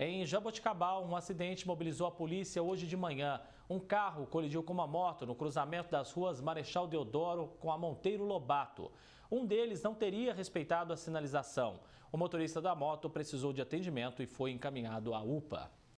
Em Jaboticabal, um acidente mobilizou a polícia hoje de manhã. Um carro colidiu com uma moto no cruzamento das ruas Marechal Deodoro com a Monteiro Lobato. Um deles não teria respeitado a sinalização. O motorista da moto precisou de atendimento e foi encaminhado à UPA.